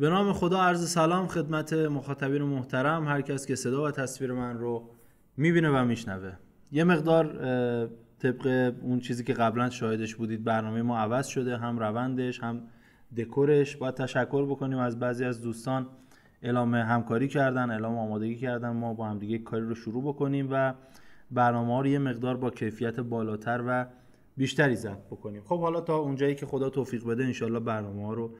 به نام خدا عرض سلام خدمت مخاطبین محترم هر کس که صدا و تصویر من رو میبینه و میشنوه یه مقدار طبق اون چیزی که قبلا شاهدش بودید برنامه ما عوض شده هم روندش هم دکورش باید تشکر بکنیم از بعضی از دوستان اعلام همکاری کردن اعلام آمادگی کردن ما با همدیگه کاری رو شروع بکنیم و برنامه رو یه مقدار با کیفیت بالاتر و بیشتری زد بکنیم خب حالا تا اونجایی که خدا توفیق بده انشالله برنامه رو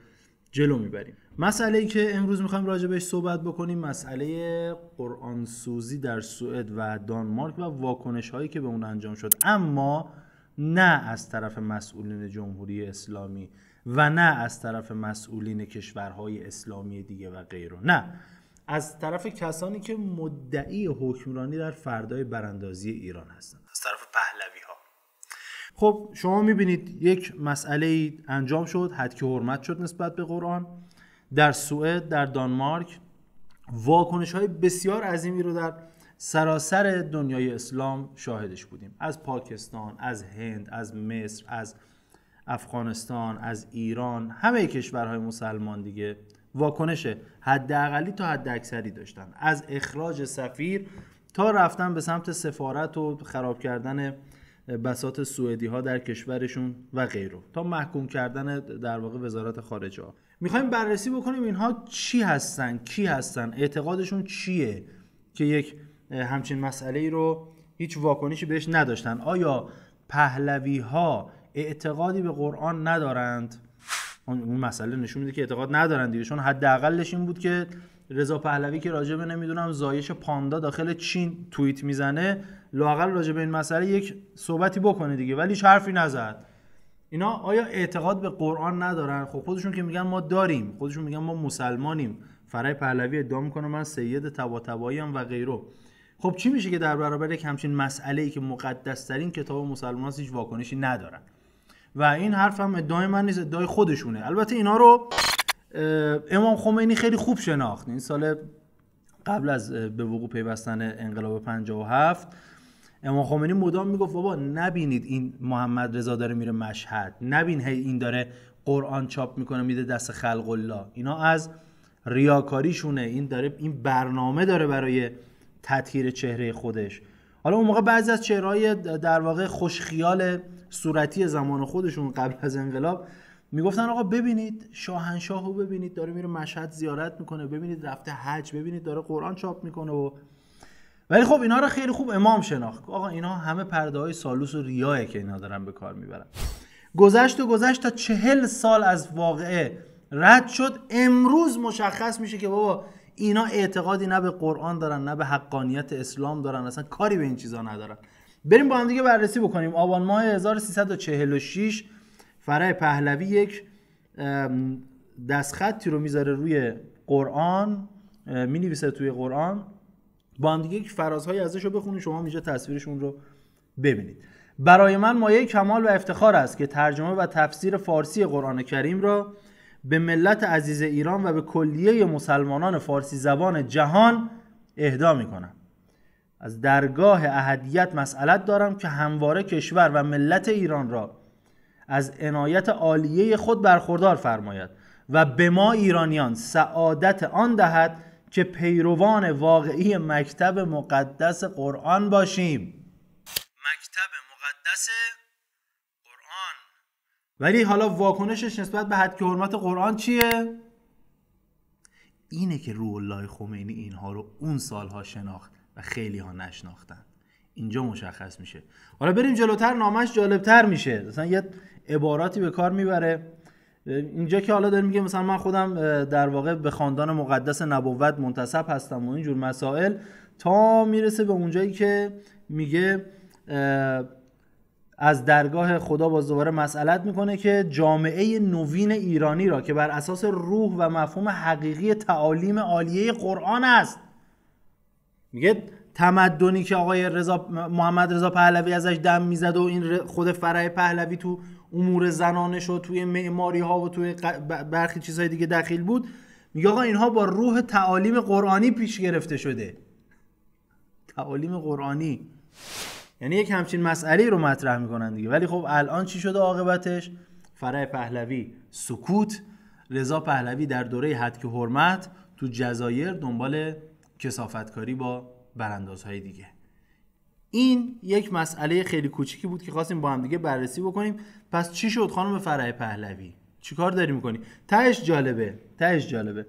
جلو میبریم مسئله ای که امروز میخوایم راجع بهش صحبت بکنیم مسئله قرآن سوزی در سوئد و دانمارک و واکنش هایی که به اون انجام شد اما نه از طرف مسئولین جمهوری اسلامی و نه از طرف مسئولین کشورهای اسلامی دیگه و غیره نه از طرف کسانی که مدعی حکمرانی در فردای براندازی ایران هستند از طرف خب شما میبینید یک مسئله ای انجام شد حد که حرمت شد نسبت به قرآن در سوئد در دانمارک واکنش های بسیار عظیمی رو در سراسر دنیای اسلام شاهدش بودیم از پاکستان از هند از مصر از افغانستان از ایران همه کشورهای مسلمان دیگه واکنش حد اقلی تا حد اکثری داشتن از اخراج سفیر تا رفتن به سمت سفارت و خراب کردن بسات سوئدی ها در کشورشون و غیره تا محکوم کردن در واقع وزارت خارجه ها میخوایم بررسی بکنیم اینها چی هستن کی هستن اعتقادشون چیه که یک همچین مسئله ای رو هیچ واکنشی بهش نداشتن آیا پهلوی ها اعتقادی به قرآن ندارند اون مسئله نشون میده که اعتقاد ندارند دیگه چون حداقلش این بود که رضا پهلوی که راجبه نمیدونم زایش پاندا داخل چین توییت میزنه لاقل راجع به این مسئله یک صحبتی بکنه دیگه ولی حرفی نزد اینا آیا اعتقاد به قرآن ندارن خب خودشون که میگن ما داریم خودشون میگن ما مسلمانیم فرای پهلوی ادعا میکنه من سید ام و غیره خب چی میشه که در برابر یک همچین مسئله ای که مقدس ترین کتاب مسلمان هیچ واکنشی ندارن و این حرف هم ادعای من نیست ادعای خودشونه البته اینا رو امام خمینی خیلی خوب شناخت این سال قبل از به وقوع پیوستن انقلاب 57 امام خمینی مدام میگفت بابا نبینید این محمد رضا داره میره مشهد نبین هی این داره قرآن چاپ میکنه میده دست خلق الله اینا از ریاکاریشونه این داره این برنامه داره برای تطهیر چهره خودش حالا اون موقع بعضی از چهرهای در واقع خوشخیال صورتی زمان خودشون قبل از انقلاب میگفتن آقا ببینید شاهنشاه رو ببینید داره میره مشهد زیارت میکنه ببینید رفته حج ببینید داره قرآن چاپ میکنه و ولی خب اینا رو خیلی خوب امام شناخت آقا اینا همه پرده های سالوس و ریاه که اینا دارن به کار میبرن گذشت و گذشت تا چهل سال از واقعه رد شد امروز مشخص میشه که بابا اینا اعتقادی نه به قرآن دارن نه به حقانیت اسلام دارن اصلا کاری به این چیزا ندارن بریم با هم دیگه بررسی بکنیم آبان ماه 1346 فرای پهلوی یک دستخطی رو میذاره روی قرآن مینویسه توی قرآن با هم دیگه یک ازش رو بخونید شما اینجا تصویرشون رو ببینید برای من مایه کمال و افتخار است که ترجمه و تفسیر فارسی قرآن کریم را به ملت عزیز ایران و به کلیه مسلمانان فارسی زبان جهان اهدا می کنم از درگاه اهدیت مسئلت دارم که همواره کشور و ملت ایران را از عنایت عالیه خود برخوردار فرماید و به ما ایرانیان سعادت آن دهد که پیروان واقعی مکتب مقدس قرآن باشیم مکتب مقدس قرآن ولی حالا واکنشش نسبت به حد که حرمت قرآن چیه؟ اینه که روح الله خمینی اینها رو اون سالها شناخت و خیلی ها نشناختن اینجا مشخص میشه حالا بریم جلوتر نامش جالبتر میشه مثلا یه عباراتی به کار میبره اینجا که حالا داره میگه مثلا من خودم در واقع به خاندان مقدس نبوت منتصب هستم و اینجور مسائل تا میرسه به اونجایی که میگه از درگاه خدا باز دوباره مسئلت میکنه که جامعه نوین ایرانی را که بر اساس روح و مفهوم حقیقی تعالیم عالیه قرآن است میگه تمدنی که آقای رضا محمد رضا پهلوی ازش دم میزد و این خود فرای پهلوی تو امور زنانش و توی معماری ها و توی برخی چیزهای دیگه دخیل بود میگه آقا اینها با روح تعالیم قرآنی پیش گرفته شده تعالیم قرآنی یعنی یک همچین مسئله رو مطرح میکنن دیگه ولی خب الان چی شده عاقبتش فرای پهلوی سکوت رضا پهلوی در دوره حد حرمت تو جزایر دنبال کسافتکاری با براندازهای دیگه این یک مسئله خیلی کوچیکی بود که خواستیم با هم دیگه بررسی بکنیم پس چی شد خانم فرای پهلوی چیکار داری میکنی تهش جالبه تهش جالبه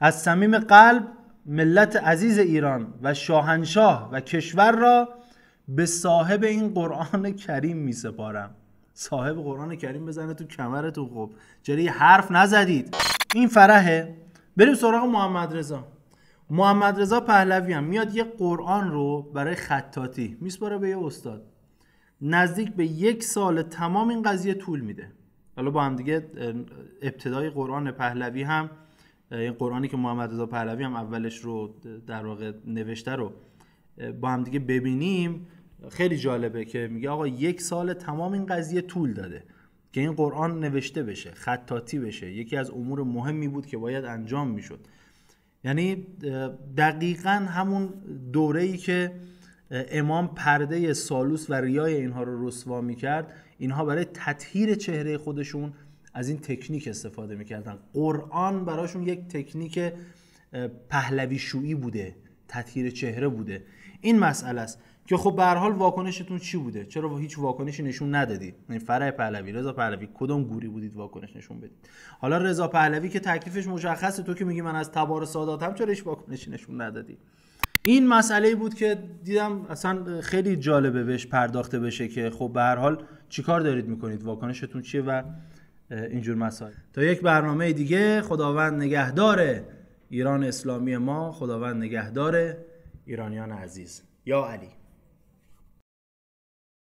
از صمیم قلب ملت عزیز ایران و شاهنشاه و کشور را به صاحب این قرآن کریم میسپارم صاحب قرآن کریم بزنه تو کمرتون خب جری حرف نزدید این فرحه بریم سراغ محمد رضا محمد رضا پهلوی هم میاد یه قرآن رو برای خطاتی میسپاره به یه استاد نزدیک به یک سال تمام این قضیه طول میده حالا با هم دیگه ابتدای قرآن پهلوی هم این قرآنی که محمد رضا پهلوی هم اولش رو در واقع نوشته رو با هم دیگه ببینیم خیلی جالبه که میگه آقا یک سال تمام این قضیه طول داده که این قرآن نوشته بشه خطاتی بشه یکی از امور مهمی بود که باید انجام میشد یعنی دقیقا همون دوره ای که امام پرده سالوس و ریای اینها رو رسوا میکرد اینها برای تطهیر چهره خودشون از این تکنیک استفاده میکردن قرآن براشون یک تکنیک پهلوی شویی بوده تطهیر چهره بوده این مسئله است که خب به هر حال واکنشتون چی بوده چرا هیچ واکنشی نشون ندادی این یعنی فرع پهلوی رضا پهلوی کدوم گوری بودید واکنش نشون بدید حالا رضا پهلوی که تکلیفش مشخصه تو که میگی من از تبار ساداتم چرا هیچ واکنشی نشون ندادی این مسئله بود که دیدم اصلا خیلی جالبه بهش پرداخته بشه که خب به هر حال چیکار دارید میکنید واکنشتون چیه و اینجور مسائل تا یک برنامه دیگه خداوند نگهدار ایران اسلامی ما خداوند نگهدار ایرانیان عزیز یا علی